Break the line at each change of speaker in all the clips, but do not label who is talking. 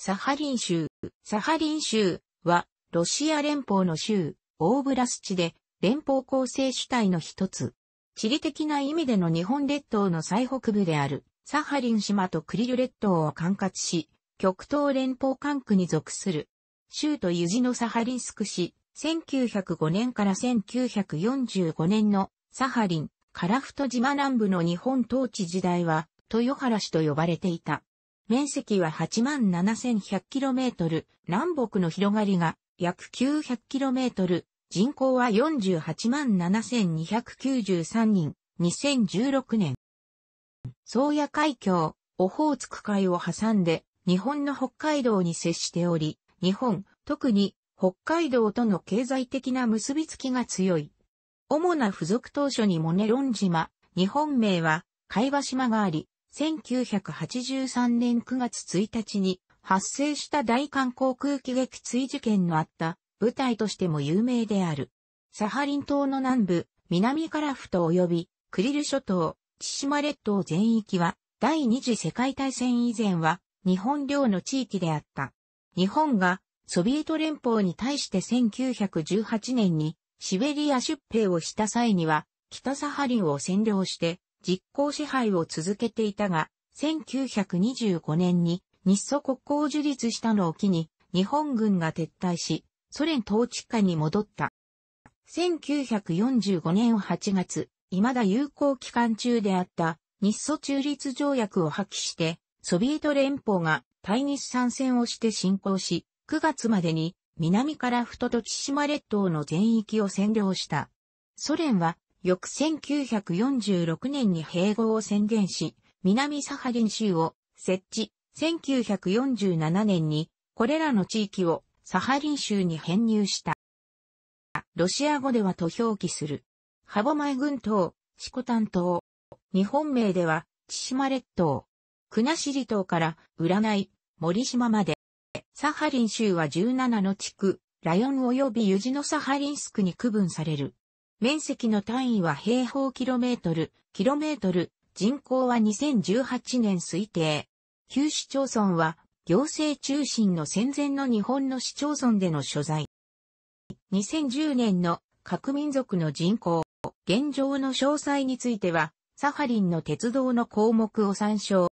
サハリン州。サハリン州は、ロシア連邦の州、オーブラス地で、連邦構成主体の一つ。地理的な意味での日本列島の最北部である、サハリン島とクリル列島を管轄し、極東連邦管区に属する。州とユジのサハリンスク市、1905年から1945年のサハリン、カラフト島南部の日本統治時代は、豊原市と呼ばれていた。面積は 87,100km、南北の広がりが約 900km、人口は487,293人、2016年。宗谷海峡、オホーツク海を挟んで、日本の北海道に接しており、日本、特に北海道との経済的な結びつきが強い。主な付属当初にモネロン島、日本名は、海馬島があり、1983年9月1日に発生した大韓航空機撃墜事件のあった部隊としても有名である。サハリン島の南部、南カラフト及びクリル諸島、千島列島全域は第二次世界大戦以前は日本領の地域であった。日本がソビエト連邦に対して1918年にシベリア出兵をした際には北サハリンを占領して実効支配を続けていたが、1925年に日ソ国交樹立したのを機に、日本軍が撤退し、ソ連統治下に戻った。1945年8月、未だ有効期間中であった日ソ中立条約を破棄して、ソビエト連邦が対日参戦をして侵攻し、9月までに南からふとと千島列島の全域を占領した。ソ連は翌1946年に併合を宣言し、南サハリン州を設置、1947年にこれらの地域をサハリン州に編入した。ロシア語ではと表記する。ハボマイ群島、シコタン島。日本名では、千島列島。国後島から占い、森島まで。サハリン州は17の地区、ラヨン及びユジノサハリンスクに区分される。面積の単位は平方キロメートル、キロメートル、人口は2018年推定。旧市町村は、行政中心の戦前の日本の市町村での所在。2010年の各民族の人口、現状の詳細については、サハリンの鉄道の項目を参照。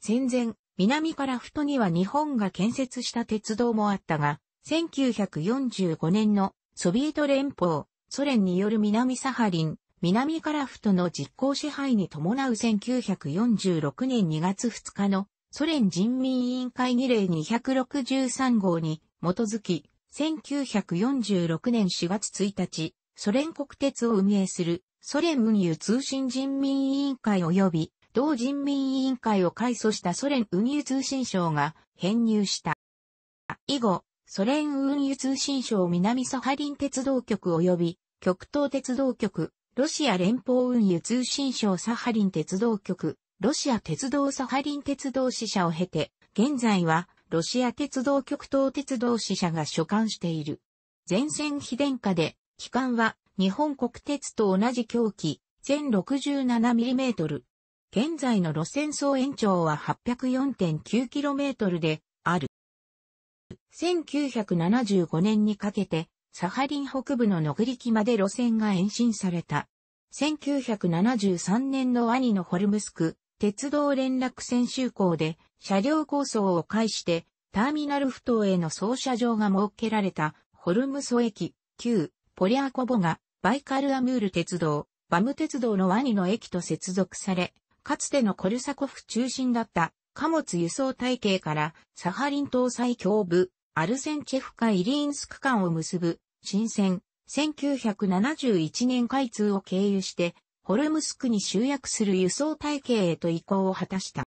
戦前、南からふとには日本が建設した鉄道もあったが、1945年のソビエト連邦ソ連による南サハリン、南カラフトの実効支配に伴う1946年2月2日のソ連人民委員会議令263号に基づき、1946年4月1日、ソ連国鉄を運営するソ連運輸通信人民委員会及び同人民委員会を改組したソ連運輸通信省が編入した。以後、ソ連運輸通信省南サハリン鉄道局及び極東鉄道局、ロシア連邦運輸通信省サハリン鉄道局、ロシア鉄道サハリン鉄道支社を経て、現在はロシア鉄道極東鉄道支社が所管している。全線非電化で、期間は日本国鉄と同じ狂気、全 67mm。現在の路線総延長は 804.9km である。1975年にかけてサハリン北部のノグリキまで路線が延伸された。1973年の兄のホルムスク、鉄道連絡線就航で車両構想を介してターミナル不頭への操車場が設けられたホルムソ駅、旧ポリアコボがバイカルアムール鉄道、バム鉄道のワニの駅と接続され、かつてのコルサコフ中心だった貨物輸送体系からサハリン搭載協部、アルセンチェフカイリーンスク間を結ぶ新鮮、1971年開通を経由して、ホルムスクに集約する輸送体系へと移行を果たした。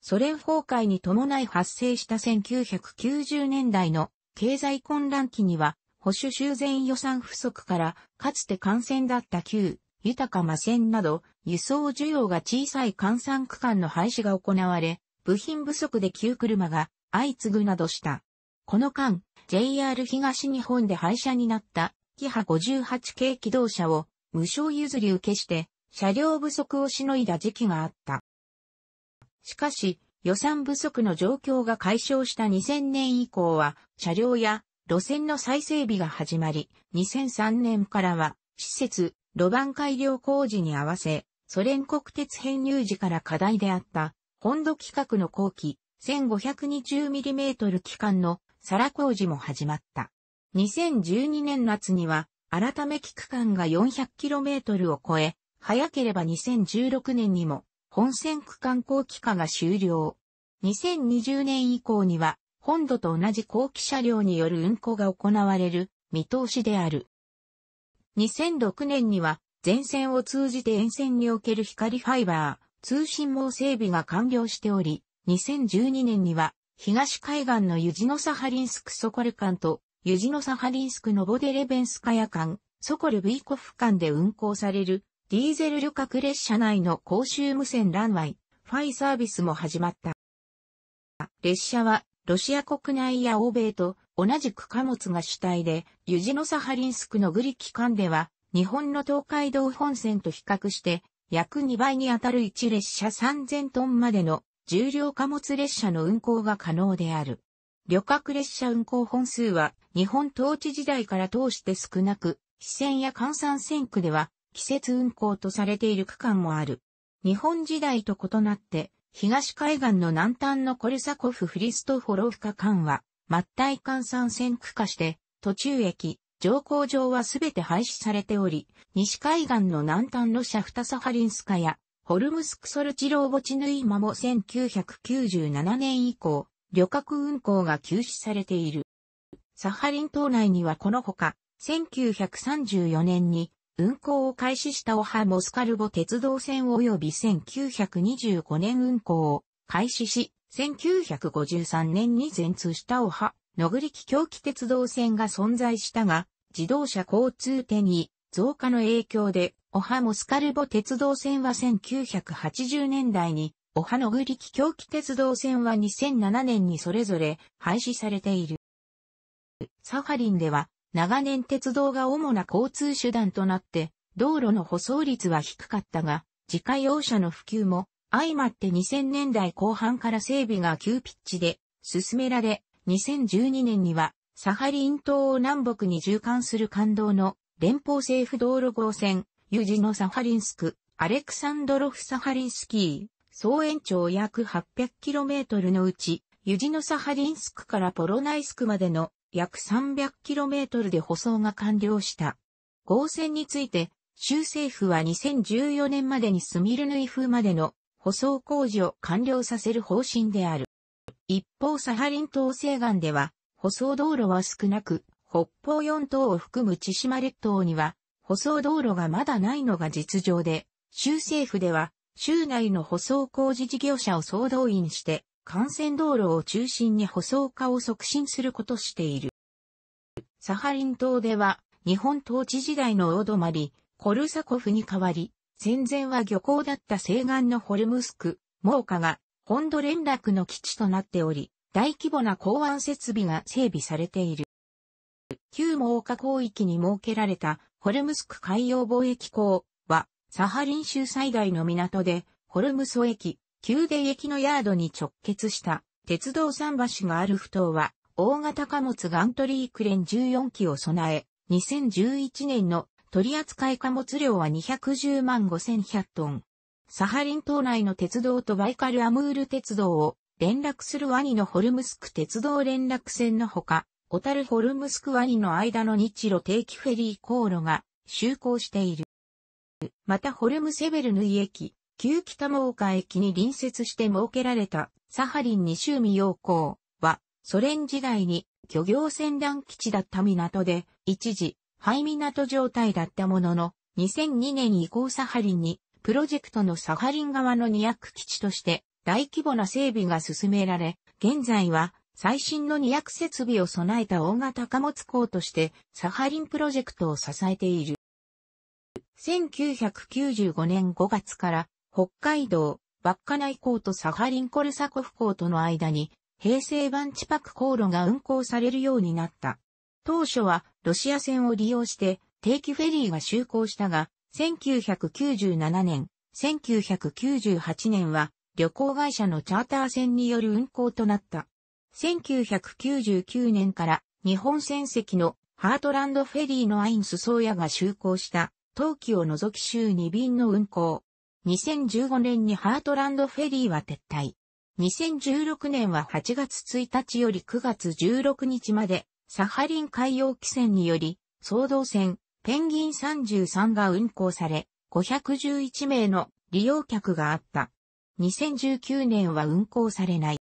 ソ連崩壊に伴い発生した1990年代の経済混乱期には、保守修繕予算不足から、かつて幹線だった旧、豊か魔線など、輸送需要が小さい換算区間の廃止が行われ、部品不足で旧車が相次ぐなどした。この間、JR 東日本で廃車になった、キハ58系機動車を無償譲り受けして、車両不足をしのいだ時期があった。しかし、予算不足の状況が解消した2000年以降は、車両や路線の再整備が始まり、2003年からは、施設、路盤改良工事に合わせ、ソ連国鉄編入時から課題であった、本土規格の後期 1520mm 機関の皿工事も始まった。2012年夏には、改め期間が 400km を超え、早ければ2016年にも、本線区間後期化が終了。2020年以降には、本土と同じ後期車両による運行が行われる見通しである。2006年には、全線を通じて沿線における光ファイバー、通信網整備が完了しており、2012年には東海岸のユジノサハリンスクソコル間と、ユジノサハリンスクのボデレベンスカヤ間、ソコルビーコフ間で運行される、ディーゼル旅客列車内の公衆無線ランワイ、ファイサービスも始まった。列車は、ロシア国内や欧米と同じく貨物が主体で、ユジノサハリンスクのグリキ間では、日本の東海道本線と比較して、約2倍に当たる1列車3000トンまでの重量貨物列車の運行が可能である。旅客列車運行本数は日本統治時代から通して少なく、支線や関山線区では季節運行とされている区間もある。日本時代と異なって、東海岸の南端のコルサコフ・フリストフォロフカ間は、末端換算線区化して、途中駅、乗降場はすべて廃止されており、西海岸の南端のシャフタサハリンスカや、ホルムスクソルチローボチヌイマも1997年以降、旅客運行が休止されている。サハリン島内にはこのほか、1934年に運行を開始したオハ・モスカルボ鉄道線及び1925年運行を開始し、1953年に全通したオハ、ノグリキ狂気鉄道線が存在したが、自動車交通手に増加の影響でおはモスカルボ鉄道線は1980年代に、おはのぐりき狂気鉄道線は2007年にそれぞれ廃止されている。サハリンでは、長年鉄道が主な交通手段となって、道路の舗装率は低かったが、自家用車の普及も、相まって2000年代後半から整備が急ピッチで進められ、2012年には、サハリン島を南北に縦貫する感動の連邦政府道路号線、ユジノサハリンスク、アレクサンドロフサハリンスキー、総延長約 800km のうち、ユジノサハリンスクからポロナイスクまでの約 300km で舗装が完了した。合戦について、州政府は2014年までにスミルヌイ風までの舗装工事を完了させる方針である。一方サハリン島西岸では、舗装道路は少なく、北方四島を含む千島列島には、舗装道路がまだないのが実情で、州政府では、州内の舗装工事事業者を総動員して、幹線道路を中心に舗装化を促進することしている。サハリン島では、日本統治時代の大泊、コルサコフに代わり、戦前は漁港だった西岸のホルムスク、モーカが、本土連絡の基地となっており、大規模な港湾設備が整備されている。旧モーカ広域に設けられたホルムスク海洋貿易港は、サハリン州最大の港で、ホルムソ駅、宮殿駅のヤードに直結した鉄道桟橋がある埠頭は、大型貨物ガントリークレン14機を備え、2011年の取扱貨物量は210万5100トン。サハリン島内の鉄道とバイカルアムール鉄道を連絡するワニのホルムスク鉄道連絡線のほか、小樽ホルムスクワニの間の日露定期フェリー航路が就航している。またホルムセベルヌイ駅、旧北真岡駅に隣接して設けられたサハリン二周未要港はソ連時代に漁業船団基地だった港で一時廃港状態だったものの2002年以降サハリンにプロジェクトのサハリン側の2役基地として大規模な整備が進められ現在は最新の2役設備を備えた大型貨物港として、サハリンプロジェクトを支えている。1995年5月から、北海道、稚内港とサハリンコルサコフ港との間に、平成版チパク航路が運行されるようになった。当初は、ロシア船を利用して、定期フェリーが就航したが、1997年、1998年は、旅行会社のチャーター船による運航となった。1999年から日本船籍のハートランドフェリーのアインスソーヤが就航した冬季を除き週2便の運航。2015年にハートランドフェリーは撤退。2016年は8月1日より9月16日までサハリン海洋汽船により総動船ペンギン33が運航され511名の利用客があった。2019年は運航されない。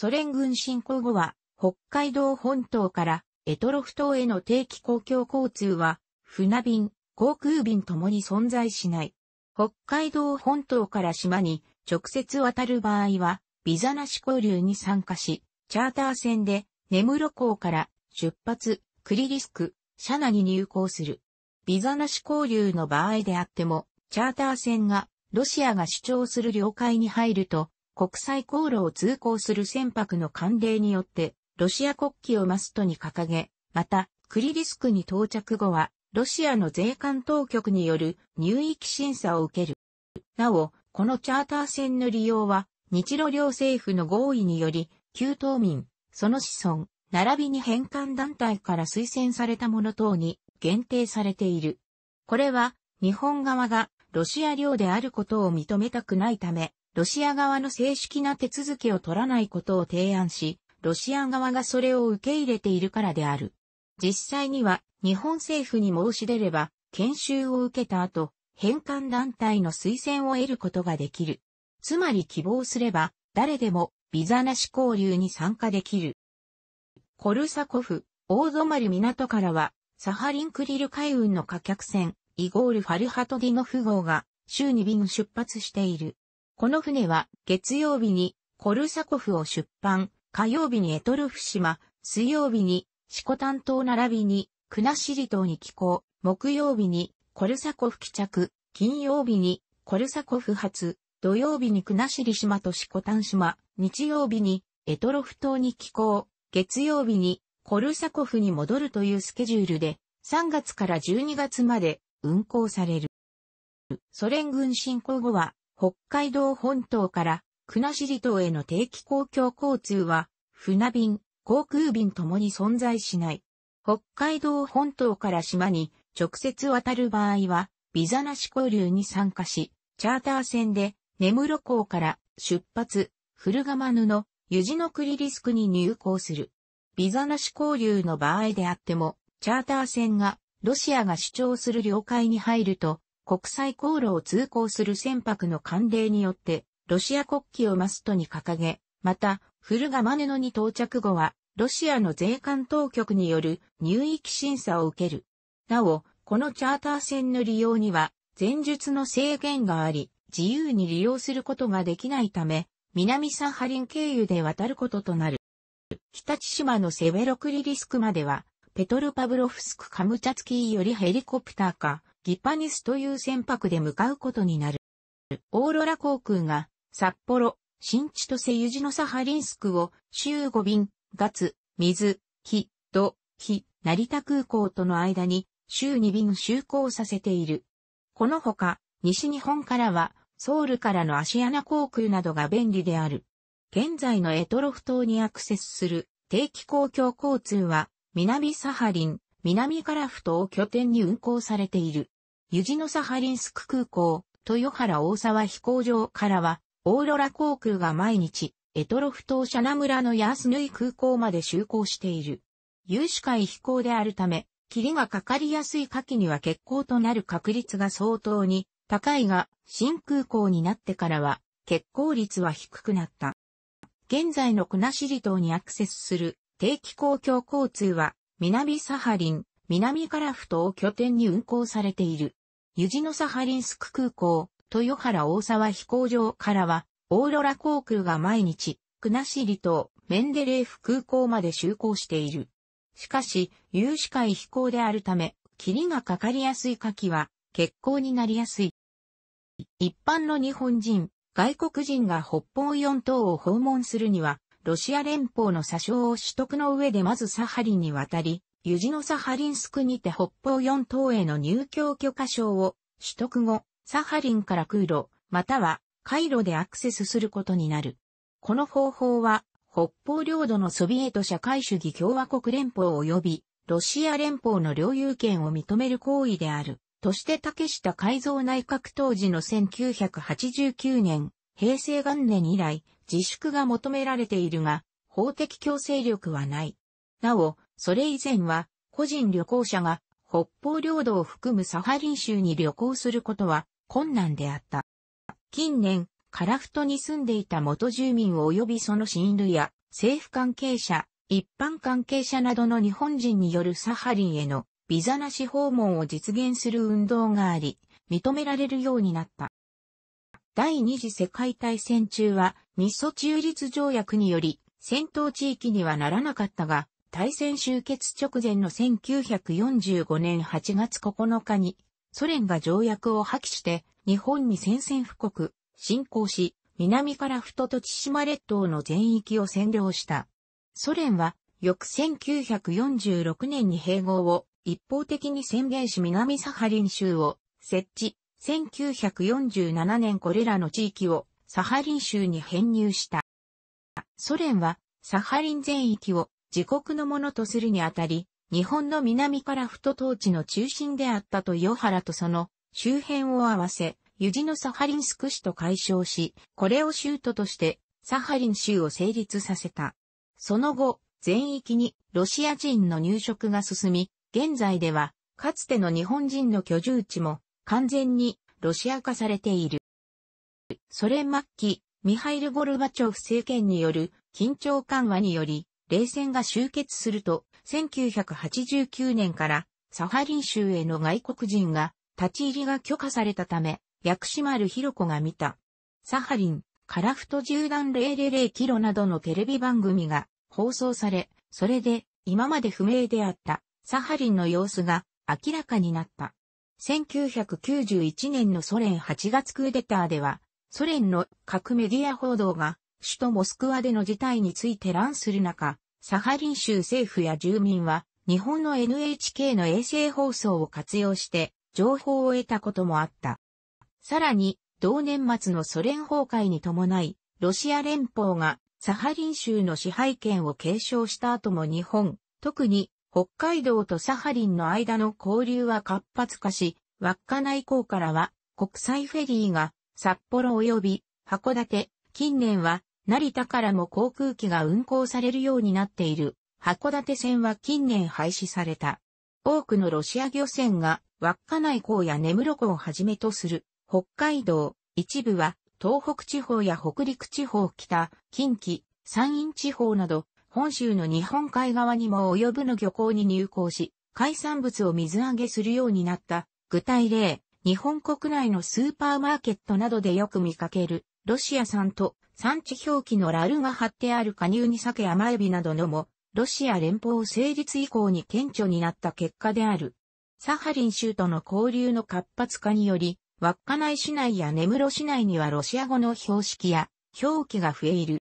ソ連軍侵攻後は、北海道本島から択捉島への定期公共交通は、船便、航空便ともに存在しない。北海道本島から島に直接渡る場合は、ビザなし交流に参加し、チャーター船で根室港から出発、クリリスク、シャナに入港する。ビザなし交流の場合であっても、チャーター船がロシアが主張する領海に入ると、国際航路を通行する船舶の慣例によって、ロシア国旗をマストに掲げ、また、クリリスクに到着後は、ロシアの税関当局による入域審査を受ける。なお、このチャーター船の利用は、日露両政府の合意により、旧島民、その子孫、並びに返還団体から推薦されたもの等に限定されている。これは、日本側がロシア領であることを認めたくないため、ロシア側の正式な手続きを取らないことを提案し、ロシア側がそれを受け入れているからである。実際には、日本政府に申し出れば、研修を受けた後、返還団体の推薦を得ることができる。つまり希望すれば、誰でも、ビザなし交流に参加できる。コルサコフ、大泊港からは、サハリンクリル海運の貨客船、イゴール・ファルハトディノフ号が、週に便出発している。この船は月曜日にコルサコフを出版、火曜日にエトルフ島、水曜日にシコタン島並びにクナシリ島に寄港、木曜日にコルサコフ帰着、金曜日にコルサコフ発、土曜日にクナシリ島とシコタン島、日曜日にエトロフ島に寄港、月曜日にコルサコフに戻るというスケジュールで、3月から12月まで運行される。ソ連軍侵攻後は北海道本島から国後島への定期公共交通は、船便、航空便ともに存在しない。北海道本島から島に直接渡る場合は、ビザなし交流に参加し、チャーター船で根室港から出発、古釜布の湯地のクリスクに入港する。ビザなし交流の場合であっても、チャーター船がロシアが主張する領海に入ると、国際航路を通行する船舶の慣例によって、ロシア国旗をマストに掲げ、また、フルガマネノに到着後は、ロシアの税関当局による入域審査を受ける。なお、このチャーター船の利用には、前述の制限があり、自由に利用することができないため、南サハリン経由で渡ることとなる。北千島のセベロクリリスクまでは、ペトルパブロフスクカムチャツキーよりヘリコプターか、ギパニスという船舶で向かうことになる。オーロラ航空が札幌、新千歳ユジノサハリンスクを週5便、月、水、日、土、日、成田空港との間に週2便就航させている。このほか、西日本からはソウルからのアシアナ航空などが便利である。現在のエトロフ島にアクセスする定期公共交通は南サハリン、南カラフトを拠点に運航されている。ユジノサハリンスク空港、豊原大沢飛行場からは、オーロラ航空が毎日、エトロフ島シャナ村のヤースヌイ空港まで就航している。有志海飛行であるため、霧がかかりやすい夏季には欠航となる確率が相当に高いが、新空港になってからは、欠航率は低くなった。現在の国後島にアクセスする定期公共交通は、南サハリン、南カラフトを拠点に運航されている。ユジノサハリンスク空港、豊原大沢飛行場からは、オーロラ航空が毎日、クナシリとメンデレーフ空港まで就航している。しかし、有志海飛行であるため、霧がかかりやすい夏季は、欠航になりやすい。一般の日本人、外国人が北方四島を訪問するには、ロシア連邦の詐称を取得の上でまずサハリンに渡り、ユジノサハリンスクにて北方四島への入境許可証を取得後、サハリンから空路、または回路でアクセスすることになる。この方法は、北方領土のソビエト社会主義共和国連邦及び、ロシア連邦の領有権を認める行為である。として竹下改造内閣当時の1989年、平成元年以来、自粛が求められているが、法的強制力はない。なお、それ以前は、個人旅行者が北方領土を含むサハリン州に旅行することは困難であった。近年、カラフトに住んでいた元住民及びその親類や政府関係者、一般関係者などの日本人によるサハリンへのビザなし訪問を実現する運動があり、認められるようになった。第二次世界大戦中は日ソ中立条約により戦闘地域にはならなかったが、大戦終結直前の1945年8月9日にソ連が条約を破棄して日本に宣戦布告、侵攻し、南から太と千島列島の全域を占領した。ソ連は翌1946年に併合を一方的に宣言し南サハリン州を設置、1947年これらの地域をサハリン州に編入した。ソ連はサハリン全域を自国のものとするにあたり、日本の南から太統治の中心であったとヨハラとその周辺を合わせ、ユジのサハリンスク市と解消し、これを州都としてサハリン州を成立させた。その後、全域にロシア人の入植が進み、現在ではかつての日本人の居住地も完全にロシア化されている。ソ連末期、ミハイル・ゴルバチョフ政権による緊張緩和により、冷戦が終結すると、1989年からサハリン州への外国人が立ち入りが許可されたため、薬師丸ひろ子が見た。サハリン、カラフト縦断000キロなどのテレビ番組が放送され、それで今まで不明であったサハリンの様子が明らかになった。1991年のソ連8月クーデターでは、ソ連の各メディア報道が首都モスクワでの事態について乱する中、サハリン州政府や住民は日本の NHK の衛星放送を活用して情報を得たこともあった。さらに、同年末のソ連崩壊に伴い、ロシア連邦がサハリン州の支配権を継承した後も日本、特に北海道とサハリンの間の交流は活発化し、稚内港からは国際フェリーが札幌及び函館、近年は成田からも航空機が運航されるようになっている。函館線は近年廃止された。多くのロシア漁船が稚内港や根室港をはじめとする北海道、一部は東北地方や北陸地方北、近畿、山陰地方など本州の日本海側にも及ぶの漁港に入港し、海産物を水揚げするようになった。具体例、日本国内のスーパーマーケットなどでよく見かける、ロシア産と産地表記のラルが貼ってある加入に酒甘エビなどのも、ロシア連邦成立以降に顕著になった結果である。サハリン州との交流の活発化により、稚内市内や根室市内にはロシア語の標識や表記が増える。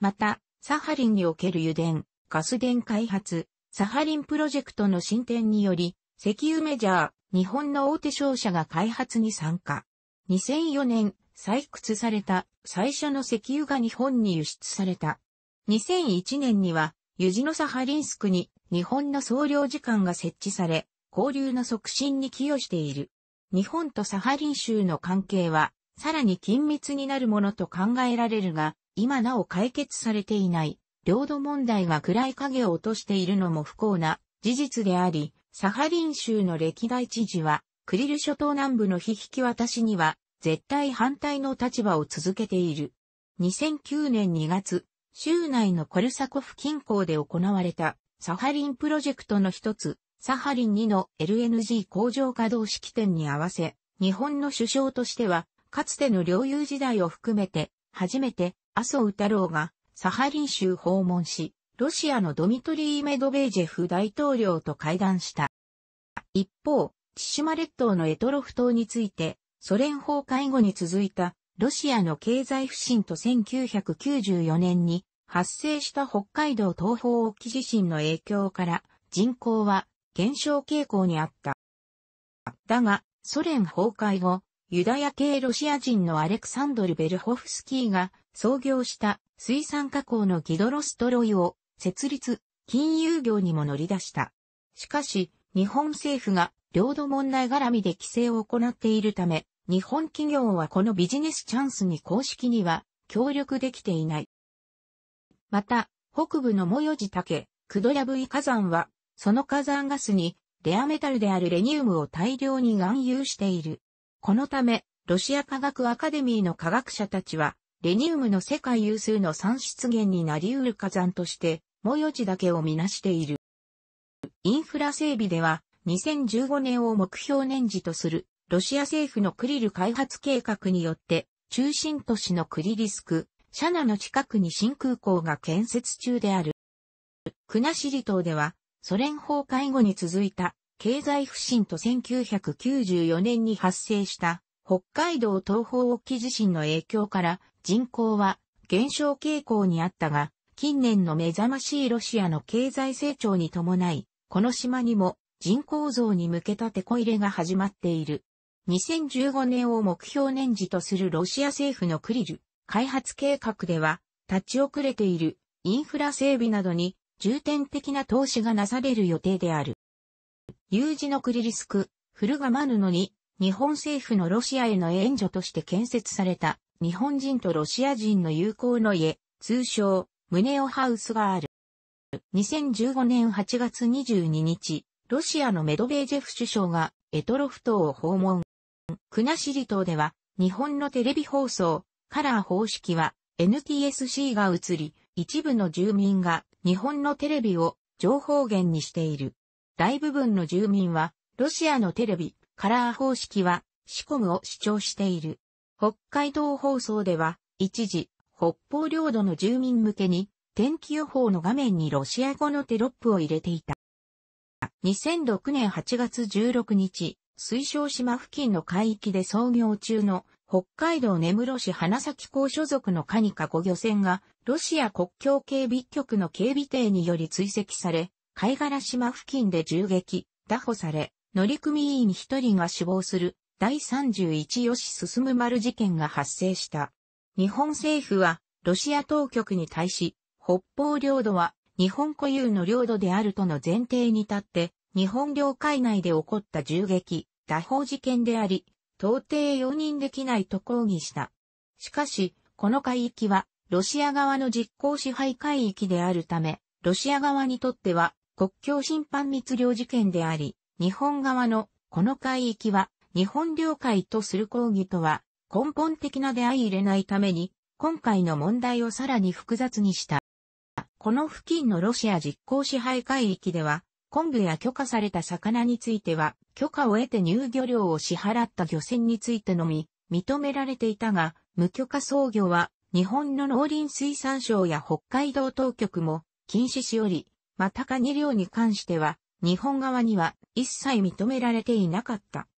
また、サハリンにおける油田、ガス田開発、サハリンプロジェクトの進展により、石油メジャー、日本の大手商社が開発に参加。2004年、採掘された最初の石油が日本に輸出された。2001年には、ユジノサハリンスクに日本の総領事館が設置され、交流の促進に寄与している。日本とサハリン州の関係は、さらに緊密になるものと考えられるが、今なお解決されていない、領土問題が暗い影を落としているのも不幸な事実であり、サハリン州の歴代知事は、クリル諸島南部の非引き渡しには、絶対反対の立場を続けている。2009年2月、州内のコルサコフ近郊で行われた、サハリンプロジェクトの一つ、サハリン2の LNG 工場稼働式典に合わせ、日本の首相としては、かつての領有時代を含めて、初めて麻生太郎がサハリン州訪問し、ロシアのドミトリー・メドベージェフ大統領と会談した。一方、千島列島のエトロフ島について、ソ連崩壊後に続いたロシアの経済不振と1994年に発生した北海道東方沖地震の影響から人口は減少傾向にあった。だが、ソ連崩壊後、ユダヤ系ロシア人のアレクサンドル・ベルホフスキーが創業した水産加工のギドロストロイを設立、金融業にも乗り出した。しかし、日本政府が領土問題絡みで規制を行っているため、日本企業はこのビジネスチャンスに公式には協力できていない。また、北部のモヨジタケ、クドヤブイ火山は、その火山ガスにレアメタルであるレニウムを大量に含有している。このため、ロシア科学アカデミーの科学者たちは、レニウムの世界有数の産出源になり得る火山として、も様地だけをみなしている。インフラ整備では、2015年を目標年次とする、ロシア政府のクリル開発計画によって、中心都市のクリリスク、シャナの近くに新空港が建設中である。クナシリ島では、ソ連崩壊後に続いた経済不振と1994年に発生した北海道東方沖地震の影響から人口は減少傾向にあったが、近年の目覚ましいロシアの経済成長に伴い、この島にも人口増に向けた手こ入れが始まっている。2015年を目標年次とするロシア政府のクリル開発計画では、立ち遅れているインフラ整備などに重点的な投資がなされる予定である。有事のクリリスク、フルガマヌノに日本政府のロシアへの援助として建設された日本人とロシア人の友好の家、通称、ムネオハウスがある。2015年8月22日、ロシアのメドベージェフ首相がエトロフ島を訪問。国後島では、日本のテレビ放送、カラー方式は NTSC が移り、一部の住民が日本のテレビを情報源にしている。大部分の住民は、ロシアのテレビ、カラー方式は、シコムを視聴している。北海道放送では、一時、北方領土の住民向けに、天気予報の画面にロシア語のテロップを入れていた。2006年8月16日、水晶島付近の海域で操業中の北海道根室市花崎港所属のカニカ5漁船がロシア国境警備局の警備艇により追跡され、貝殻島付近で銃撃、拿捕され、乗組員一人が死亡する第31し、進む丸事件が発生した。日本政府は、ロシア当局に対し、北方領土は日本固有の領土であるとの前提に立って、日本領海内で起こった銃撃、打法事件であり、到底容認できないと抗議した。しかし、この海域は、ロシア側の実効支配海域であるため、ロシア側にとっては、国境侵犯密漁事件であり、日本側のこの海域は日本領海とする抗議とは根本的な出会い入れないために、今回の問題をさらに複雑にした。この付近のロシア実効支配海域では、昆布や許可された魚については、許可を得て入漁料を支払った漁船についてのみ、認められていたが、無許可操業は、日本の農林水産省や北海道当局も禁止しおり、またカニ漁に関しては、日本側には一切認められていなかった。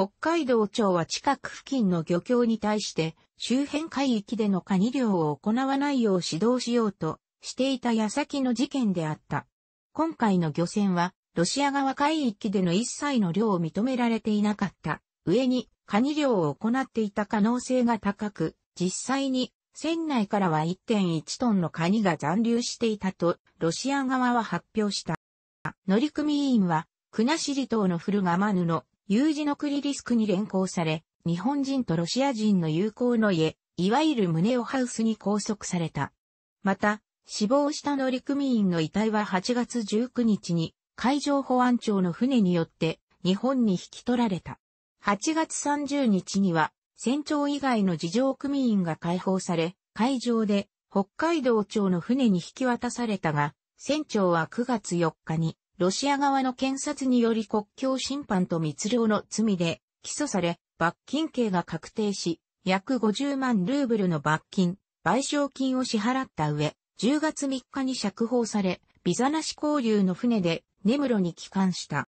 北海道庁は近く付近の漁協に対して、周辺海域でのカニ漁を行わないよう指導しようとしていた矢先の事件であった。今回の漁船は、ロシア側海域での一切の漁を認められていなかった。上に、カニ漁を行っていた可能性が高く、実際に、船内からは1.1トンのカニが残留していたと、ロシア側は発表した。乗組員は、国後島の古釜布、U 字の栗リスクに連行され、日本人とロシア人の友好の家、いわゆる胸をハウスに拘束された。また、死亡した乗組員の遺体は8月19日に海上保安庁の船によって日本に引き取られた。8月30日には船長以外の事情組員が解放され、海上で北海道庁の船に引き渡されたが、船長は9月4日にロシア側の検察により国境侵犯と密漁の罪で起訴され、罰金刑が確定し、約50万ルーブルの罰金、賠償金を支払った上、10月3日に釈放され、ビザなし交流の船で根室に帰還した。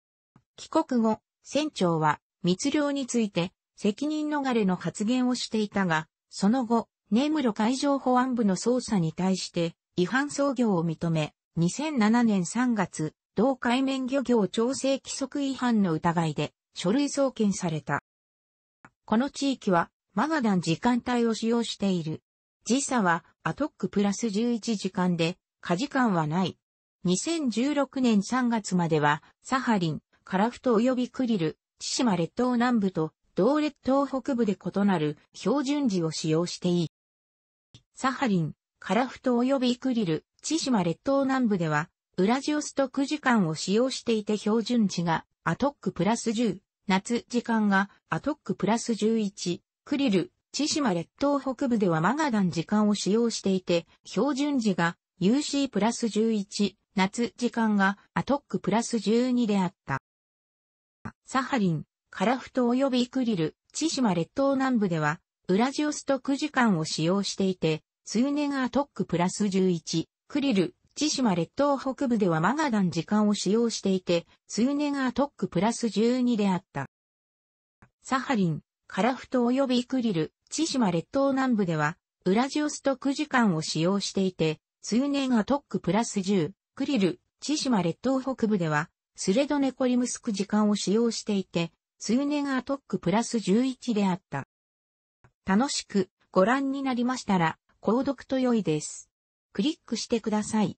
帰国後、船長は密漁について責任逃れの発言をしていたが、その後、根室海上保安部の捜査に対して違反操業を認め、2007年3月、同海面漁業調整規則違反の疑いで書類送検された。この地域はマガダン時間帯を使用している。時差はアトックプラス11時間で、過時間はない。2016年3月までは、サハリン、カラフト及びクリル、千島列島南部と、同列島北部で異なる標準時を使用していい。サハリン、カラフト及びクリル、千島列島南部では、ウラジオストク時間を使用していて標準値がアトックプラス10、夏時間がアトックプラス11、クリル、千島列島北部ではマガダン時間を使用していて、標準時が UC プラス11、夏時間がアトックプラス12であった。サハリン、カラフト及びクリル、千島列島南部では、ウラジオストク時間を使用していて、数年アトックプラス11、クリル、千島列島北部ではマガダン時間を使用していて、通年がトックプラス12であった。サハリン、カラフト及びクリル、千島列島南部では、ウラジオストク時間を使用していて、通年がトックプラス10、クリル、千島列島北部では、スレドネコリムスク時間を使用していて、通年がトックプラス11であった。楽しくご覧になりましたら、購読と良いです。クリックしてください。